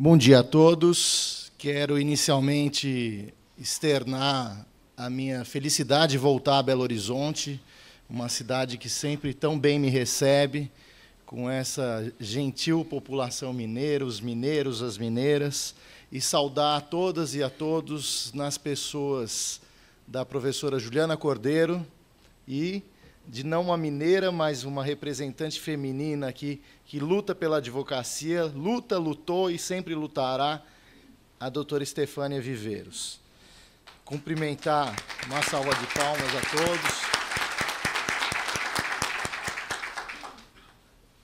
Bom dia a todos. Quero inicialmente externar a minha felicidade de voltar a Belo Horizonte, uma cidade que sempre tão bem me recebe, com essa gentil população mineira, os mineiros, as mineiras, e saudar a todas e a todos nas pessoas da professora Juliana Cordeiro e de não uma mineira, mas uma representante feminina aqui, que luta pela advocacia, luta, lutou e sempre lutará, a doutora Estefânia Viveiros. Cumprimentar, uma salva de palmas a todos.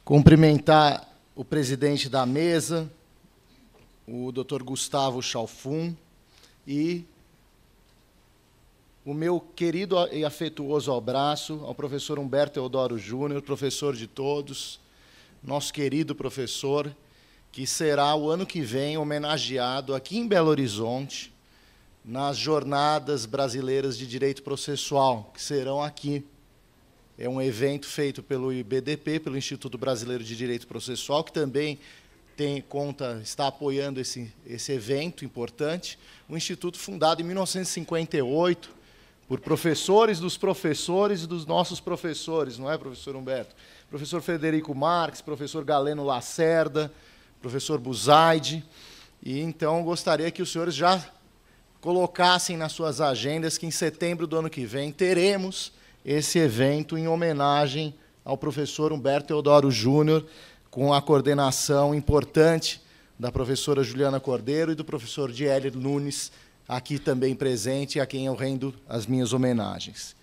Cumprimentar o presidente da mesa, o doutor Gustavo Chalfun, e o meu querido e afetuoso abraço ao professor Humberto Eudoro Júnior, professor de todos, nosso querido professor, que será o ano que vem homenageado aqui em Belo Horizonte nas Jornadas Brasileiras de Direito Processual, que serão aqui. É um evento feito pelo IBDP, pelo Instituto Brasileiro de Direito Processual, que também tem conta, está apoiando esse, esse evento importante. Um instituto fundado em 1958 por professores dos professores e dos nossos professores, não é, professor Humberto? Professor Frederico Marques, professor Galeno Lacerda, professor Buzaide. E então gostaria que os senhores já colocassem nas suas agendas que em setembro do ano que vem teremos esse evento em homenagem ao professor Humberto Teodoro Júnior, com a coordenação importante da professora Juliana Cordeiro e do professor Dieler Nunes, aqui também presente, a quem eu rendo as minhas homenagens.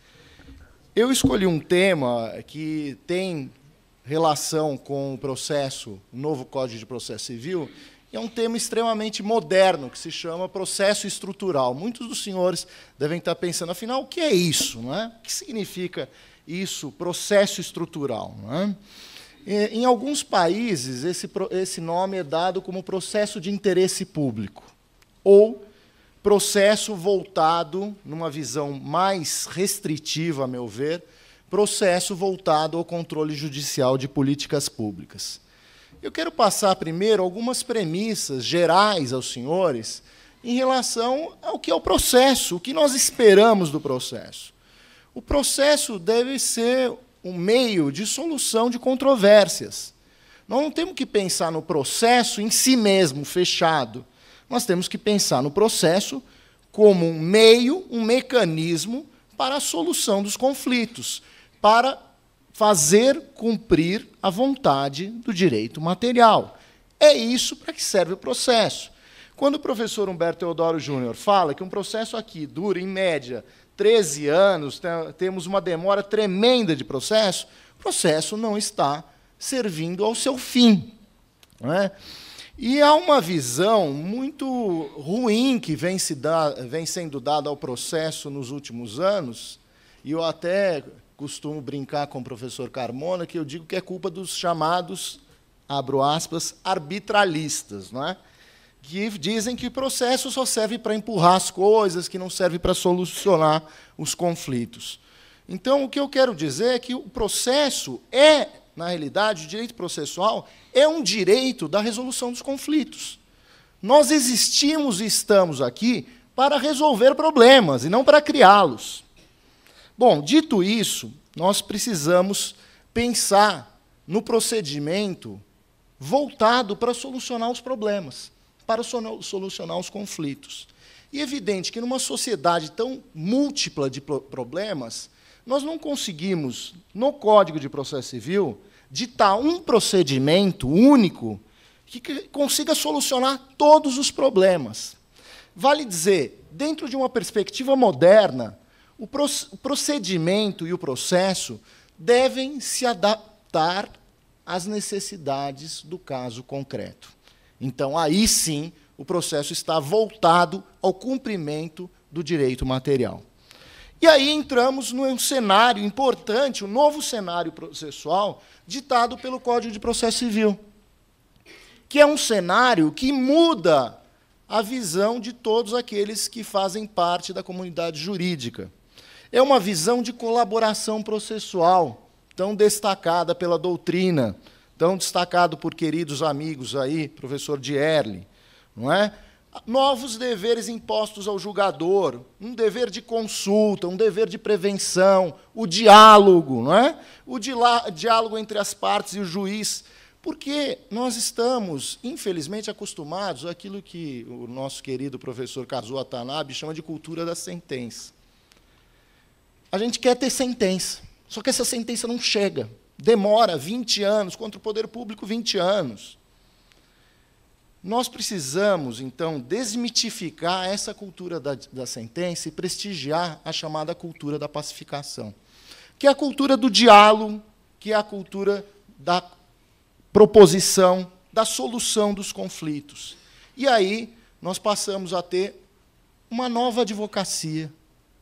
Eu escolhi um tema que tem relação com o processo, o novo Código de Processo Civil, e é um tema extremamente moderno, que se chama processo estrutural. Muitos dos senhores devem estar pensando, afinal, o que é isso? Não é? O que significa isso, processo estrutural? Não é? Em alguns países, esse, esse nome é dado como processo de interesse público ou Processo voltado, numa visão mais restritiva, a meu ver, processo voltado ao controle judicial de políticas públicas. Eu quero passar primeiro algumas premissas gerais aos senhores em relação ao que é o processo, o que nós esperamos do processo. O processo deve ser um meio de solução de controvérsias. Nós não temos que pensar no processo em si mesmo, fechado nós temos que pensar no processo como um meio, um mecanismo para a solução dos conflitos, para fazer cumprir a vontade do direito material. É isso para que serve o processo. Quando o professor Humberto Teodoro Júnior fala que um processo aqui dura, em média, 13 anos, temos uma demora tremenda de processo, o processo não está servindo ao seu fim. Não é? E há uma visão muito ruim que vem, se vem sendo dada ao processo nos últimos anos, e eu até costumo brincar com o professor Carmona, que eu digo que é culpa dos chamados, abro aspas, arbitralistas, não é? que dizem que o processo só serve para empurrar as coisas, que não serve para solucionar os conflitos. Então, o que eu quero dizer é que o processo é na realidade, o direito processual é um direito da resolução dos conflitos. Nós existimos e estamos aqui para resolver problemas e não para criá-los. Bom, dito isso, nós precisamos pensar no procedimento voltado para solucionar os problemas, para solucionar os conflitos. E é evidente que numa sociedade tão múltipla de problemas, nós não conseguimos, no Código de Processo Civil, ditar um procedimento único que consiga solucionar todos os problemas. Vale dizer, dentro de uma perspectiva moderna, o procedimento e o processo devem se adaptar às necessidades do caso concreto. Então, aí sim, o processo está voltado ao cumprimento do direito material. E aí entramos num cenário importante, um novo cenário processual ditado pelo Código de Processo Civil, que é um cenário que muda a visão de todos aqueles que fazem parte da comunidade jurídica. É uma visão de colaboração processual, tão destacada pela doutrina, tão destacado por queridos amigos aí, professor Dierle, não é? novos deveres impostos ao julgador, um dever de consulta, um dever de prevenção, o diálogo, não é? O diálogo entre as partes e o juiz, porque nós estamos, infelizmente, acostumados àquilo que o nosso querido professor Kazuo Tanabe chama de cultura da sentença. A gente quer ter sentença, só que essa sentença não chega. Demora 20 anos, contra o poder público, 20 anos. Nós precisamos, então, desmitificar essa cultura da, da sentença e prestigiar a chamada cultura da pacificação, que é a cultura do diálogo, que é a cultura da proposição, da solução dos conflitos. E aí nós passamos a ter uma nova advocacia,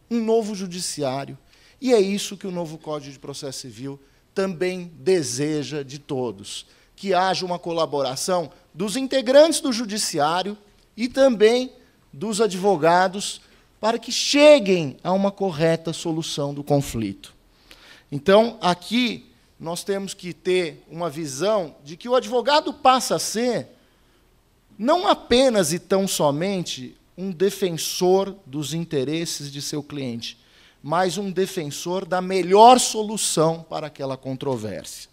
um novo judiciário. E é isso que o novo Código de Processo Civil também deseja de todos: que haja uma colaboração dos integrantes do judiciário e também dos advogados para que cheguem a uma correta solução do conflito. Então, aqui nós temos que ter uma visão de que o advogado passa a ser não apenas e tão somente um defensor dos interesses de seu cliente, mas um defensor da melhor solução para aquela controvérsia.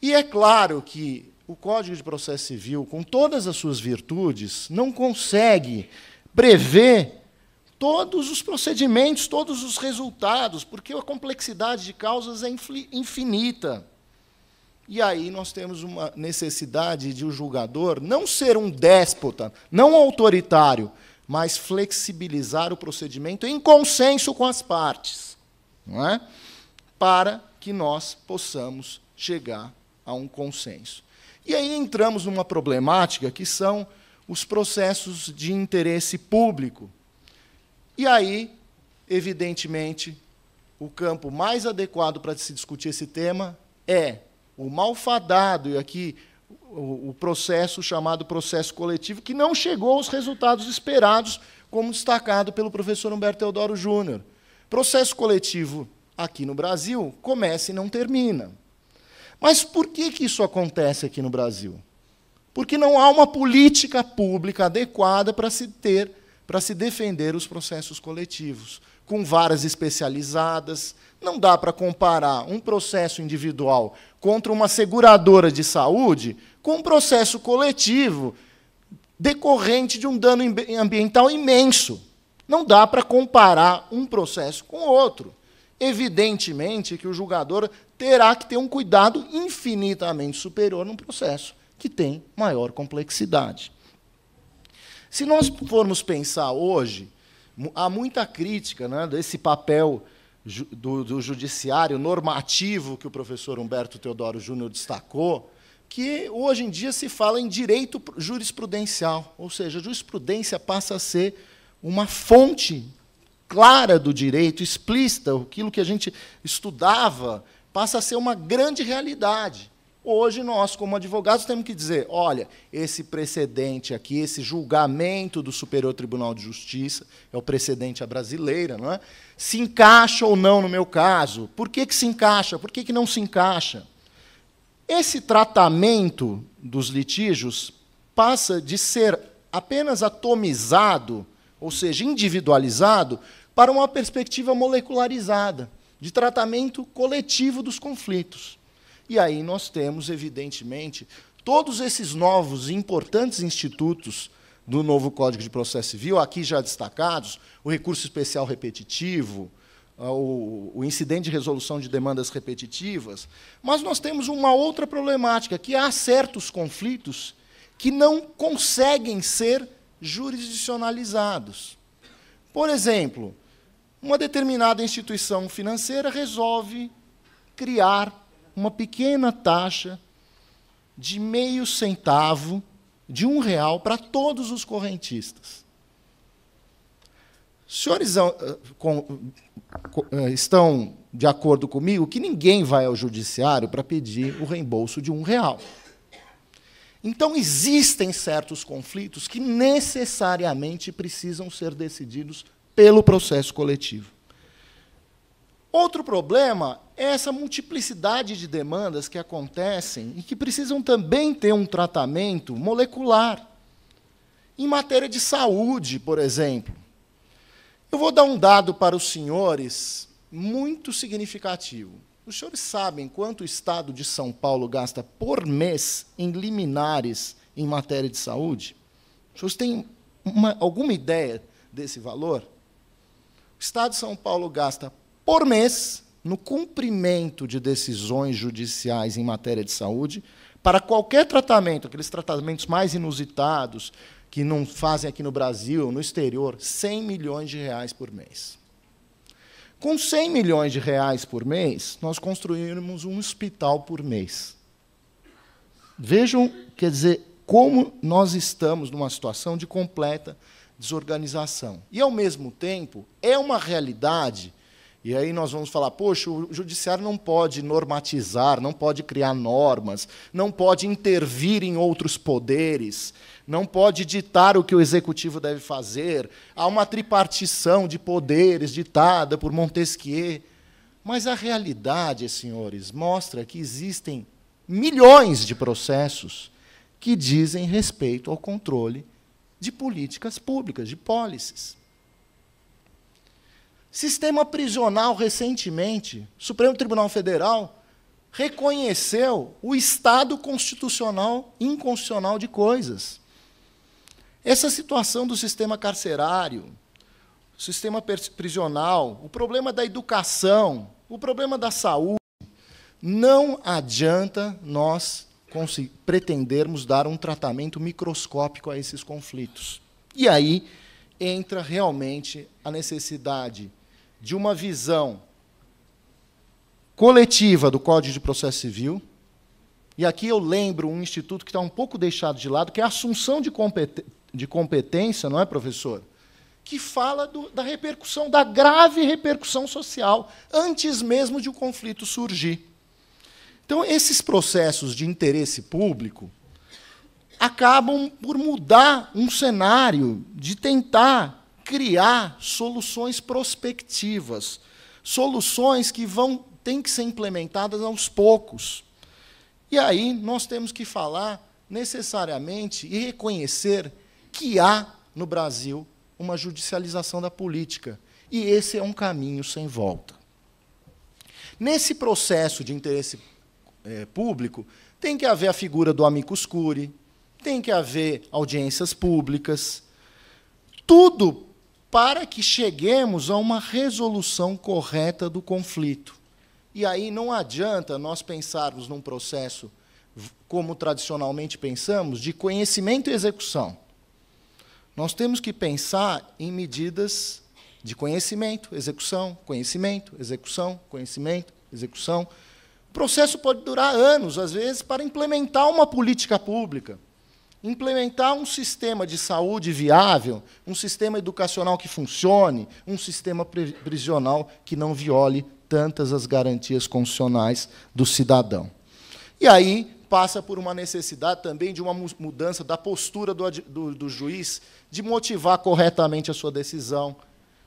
E é claro que o Código de Processo Civil, com todas as suas virtudes, não consegue prever todos os procedimentos, todos os resultados, porque a complexidade de causas é infinita. E aí nós temos uma necessidade de o julgador não ser um déspota, não autoritário, mas flexibilizar o procedimento em consenso com as partes, não é? para que nós possamos chegar a um consenso. E aí entramos numa problemática que são os processos de interesse público. E aí, evidentemente, o campo mais adequado para se discutir esse tema é o malfadado, e aqui o processo chamado processo coletivo, que não chegou aos resultados esperados, como destacado pelo professor Humberto Teodoro Júnior. Processo coletivo aqui no Brasil começa e não termina. Mas por que, que isso acontece aqui no Brasil? Porque não há uma política pública adequada para se ter, para se defender os processos coletivos, com varas especializadas. Não dá para comparar um processo individual contra uma seguradora de saúde com um processo coletivo decorrente de um dano ambiental imenso. Não dá para comparar um processo com outro. Evidentemente que o julgador terá que ter um cuidado infinitamente superior num processo que tem maior complexidade. Se nós formos pensar hoje, há muita crítica né, desse papel do, do judiciário normativo que o professor Humberto Teodoro Júnior destacou, que hoje em dia se fala em direito jurisprudencial, ou seja, a jurisprudência passa a ser uma fonte clara do direito, explícita, aquilo que a gente estudava passa a ser uma grande realidade. Hoje nós, como advogados, temos que dizer: olha, esse precedente aqui, esse julgamento do Superior Tribunal de Justiça, é o precedente à brasileira, não é? Se encaixa ou não no meu caso? Por que, que se encaixa? Por que, que não se encaixa? Esse tratamento dos litígios passa de ser apenas atomizado, ou seja, individualizado, para uma perspectiva molecularizada de tratamento coletivo dos conflitos. E aí nós temos, evidentemente, todos esses novos e importantes institutos do novo Código de Processo Civil, aqui já destacados, o recurso especial repetitivo, ah, o, incidente de resolução de demandas repetitivas, mas nós temos uma outra problemática, que há certos conflitos que não conseguem ser jurisdicionalizados. Por exemplo, uma determinada instituição financeira resolve criar uma pequena taxa de meio centavo, de um real, para todos os correntistas. senhores ah, ah, estão de acordo comigo que ninguém vai ao judiciário para pedir o reembolso de um real. Então, existem certos conflitos que necessariamente precisam ser decididos pelo processo coletivo. Outro problema é essa multiplicidade de demandas que acontecem e que precisam também ter um tratamento molecular. Em matéria de saúde, por exemplo. Eu vou dar um dado para os senhores muito significativo. Os senhores sabem quanto o Estado de São Paulo gasta por mês em liminares em matéria de saúde? Os senhores têm uma, alguma ideia desse valor? O Estado de São Paulo gasta por mês no cumprimento de decisões judiciais em matéria de saúde para qualquer tratamento, aqueles tratamentos mais inusitados que não fazem aqui no Brasil, no exterior, 100 milhões de reais por mês. Com 100 milhões de reais por mês, nós construímos um hospital por mês. Vejam, quer dizer, como nós estamos numa situação de completa desorganização. E, ao mesmo tempo, é uma realidade. E aí nós vamos falar, poxa, o judiciário não pode normatizar, não pode criar normas, não pode intervir em outros poderes, não pode ditar o que o executivo deve fazer. Há uma tripartição de poderes ditada por Montesquieu. Mas a realidade, senhores, mostra que existem milhões de processos que dizem respeito ao controle de políticas públicas, de pólices. Sistema prisional, recentemente, o Supremo Tribunal Federal reconheceu o estado constitucional inconstitucional de coisas. Essa situação do sistema carcerário, sistema prisional, o problema da educação, o problema da saúde, não adianta nós pretendermos dar um tratamento microscópico a esses conflitos. E aí entra realmente a necessidade de uma visão coletiva do Código de Processo Civil. E aqui eu lembro um instituto que está um pouco deixado de lado, que é a assunção de, competência, de competência não é, professor? Que fala do, da repercussão, da grave repercussão social, antes mesmo de o um conflito surgir. Então, esses processos de interesse público acabam por mudar um cenário de tentar criar soluções prospectivas, soluções que vão têm que ser implementadas aos poucos. E aí nós temos que falar necessariamente e reconhecer que há no Brasil uma judicialização da política, e esse é um caminho sem volta. Nesse processo de interesse é, público, tem que haver a figura do amicus curi, tem que haver audiências públicas, tudo para que cheguemos a uma resolução correta do conflito. E aí não adianta nós pensarmos num processo como tradicionalmente pensamos, de conhecimento e execução. Nós temos que pensar em medidas de conhecimento, execução, conhecimento, execução, conhecimento, execução, o processo pode durar anos, às vezes, para implementar uma política pública, implementar um sistema de saúde viável, um sistema educacional que funcione, um sistema prisional que não viole tantas as garantias constitucionais do cidadão. E aí passa por uma necessidade também de uma mudança da postura do, do, do juiz, de motivar corretamente a sua decisão,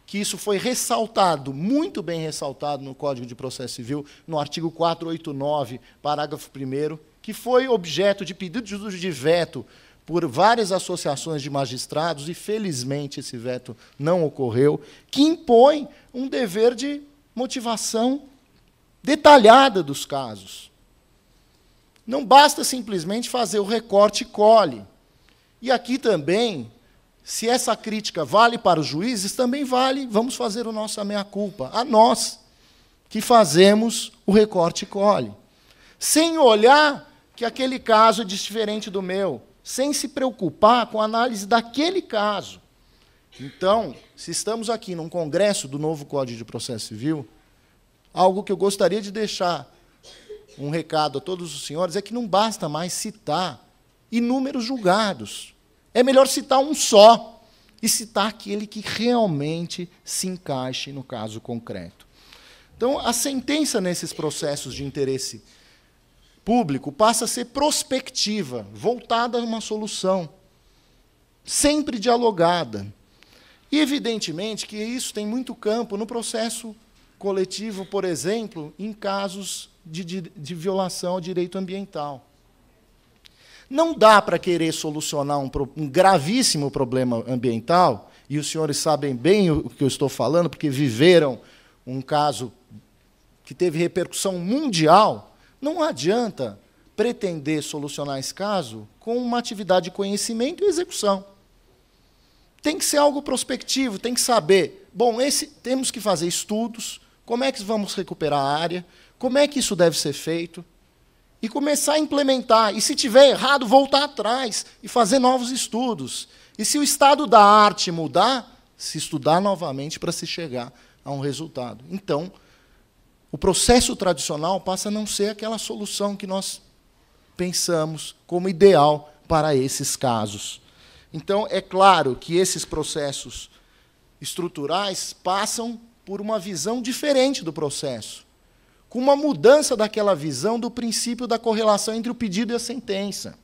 que isso foi ressaltado, muito bem ressaltado no Código de Processo Civil, no artigo 489, parágrafo 1, que foi objeto de pedido de veto por várias associações de magistrados, e felizmente esse veto não ocorreu, que impõe um dever de motivação detalhada dos casos. Não basta simplesmente fazer o recorte e cole. E aqui também se essa crítica vale para os juízes, também vale, vamos fazer o nosso meia-culpa, a nós que fazemos o recorte e colhe. Sem olhar que aquele caso é diferente do meu, sem se preocupar com a análise daquele caso. Então, se estamos aqui num congresso do novo Código de Processo Civil, algo que eu gostaria de deixar um recado a todos os senhores é que não basta mais citar inúmeros julgados. É melhor citar um só e citar aquele que realmente se encaixe no caso concreto. Então, a sentença nesses processos de interesse público passa a ser prospectiva, voltada a uma solução, sempre dialogada. E, evidentemente, que isso tem muito campo no processo coletivo, por exemplo, em casos de, de, de violação ao direito ambiental. Não dá para querer solucionar um, um, gravíssimo problema ambiental, e os senhores sabem bem o que eu estou falando, porque viveram um caso que teve repercussão mundial. Não adianta pretender solucionar esse caso com uma atividade de conhecimento e execução. Tem que ser algo prospectivo, tem que saber. Bom, esse, temos que fazer estudos. Como é que vamos recuperar a área? Como é que isso deve ser feito? e começar a implementar. E se tiver errado, voltar atrás e fazer novos estudos. E se o estado da arte mudar, se estudar novamente para se chegar a um resultado. Então, o processo tradicional passa a não ser aquela solução que nós pensamos como ideal para esses casos. Então, é claro que esses processos estruturais passam por uma visão diferente do processo com uma mudança daquela visão do princípio da correlação entre o pedido e a sentença,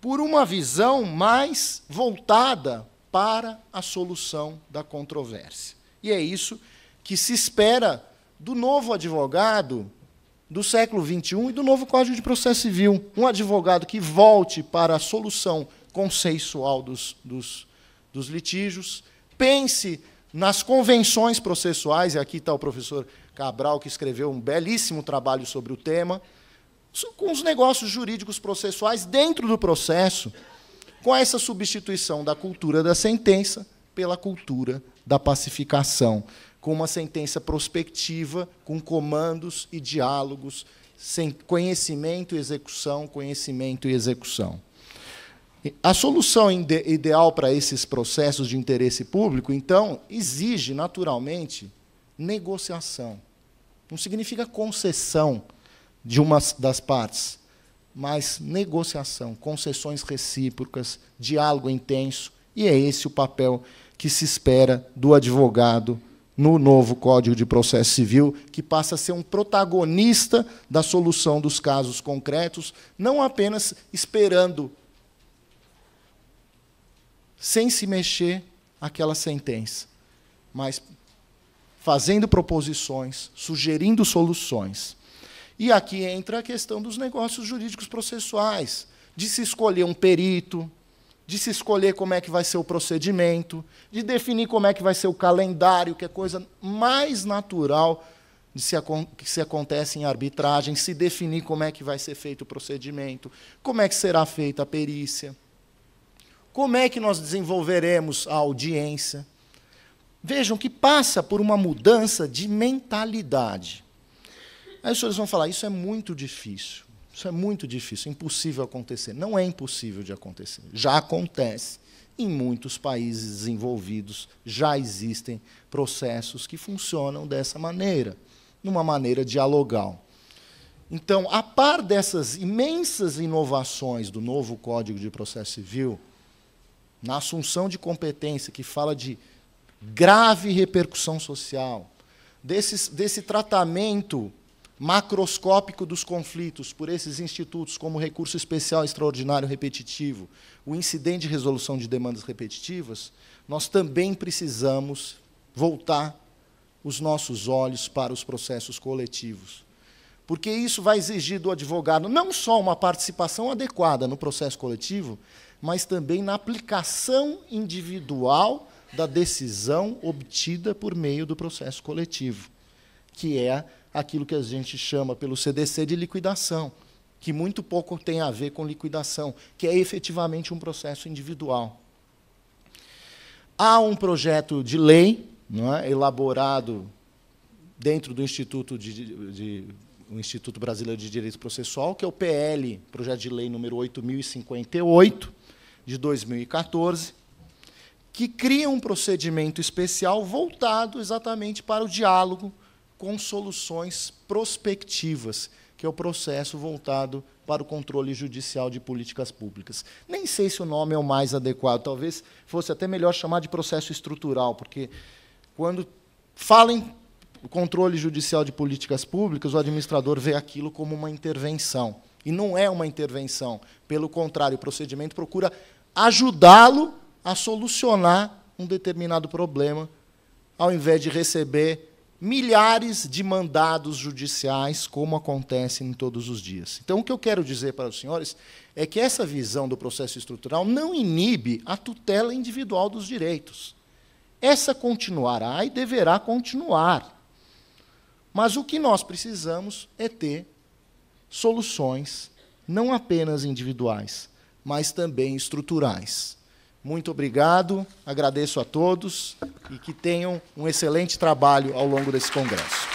por uma visão mais voltada para a solução da controvérsia. E é isso que se espera do novo advogado do século XXI e do novo Código de Processo Civil. Um advogado que volte para a solução consensual dos, dos, dos litígios, pense nas convenções processuais, e aqui está o professor Cabral, que escreveu um belíssimo trabalho sobre o tema, com os negócios jurídicos processuais dentro do processo, com essa substituição da cultura da sentença pela cultura da pacificação, com uma sentença prospectiva, com comandos e diálogos, sem conhecimento e execução, conhecimento e execução. A solução ideal para esses processos de interesse público, então, exige naturalmente negociação. Não significa concessão de uma das partes, mas negociação, concessões recíprocas, diálogo intenso, e é esse o papel que se espera do advogado no novo Código de Processo Civil, que passa a ser um protagonista da solução dos casos concretos, não apenas esperando, sem se mexer, aquela sentença, mas fazendo proposições, sugerindo soluções. E aqui entra a questão dos negócios jurídicos processuais, de se escolher um perito, de se escolher como é que vai ser o procedimento, de definir como é que vai ser o calendário, que é coisa mais natural de se, que se acontece em arbitragem, se definir como é que vai ser feito o procedimento, como é que será feita a perícia, como é que nós desenvolveremos a audiência. Vejam que passa por uma mudança de mentalidade. Aí os senhores vão falar: isso é muito difícil, isso é muito difícil, impossível acontecer. Não é impossível de acontecer, já acontece. Em muitos países desenvolvidos já existem processos que funcionam dessa maneira, numa maneira dialogal. Então, a par dessas imensas inovações do novo Código de Processo Civil, na assunção de competência que fala de grave repercussão social, desse, desse tratamento macroscópico dos conflitos por esses institutos como recurso especial extraordinário repetitivo, o incidente de resolução de demandas repetitivas, nós também precisamos voltar os nossos olhos para os processos coletivos. Porque isso vai exigir do advogado não só uma participação adequada no processo coletivo, mas também na aplicação individual da decisão obtida por meio do processo coletivo, que é aquilo que a gente chama pelo CDC de liquidação, que muito pouco tem a ver com liquidação, que é efetivamente um processo individual. Há um projeto de lei não é, elaborado dentro do Instituto de, de o Instituto Brasileiro de Direito Processual, que é o PL, projeto de lei número 8058 de 2014, que cria um procedimento especial voltado exatamente para o diálogo com soluções prospectivas, que é o processo voltado para o controle judicial de políticas públicas. Nem sei se o nome é o mais adequado, talvez fosse até melhor chamar de processo estrutural, porque quando fala em controle judicial de políticas públicas, o administrador vê aquilo como uma intervenção. E não é uma intervenção, pelo contrário, o procedimento procura ajudá-lo a solucionar um determinado problema, ao invés de receber milhares de mandados judiciais, como acontece em todos os dias. Então, o que eu quero dizer para os senhores é que essa visão do processo estrutural não inibe a tutela individual dos direitos. Essa continuará e deverá continuar. Mas o que nós precisamos é ter soluções não apenas individuais, mas também estruturais. Muito obrigado, agradeço a todos e que tenham um excelente trabalho ao longo desse congresso.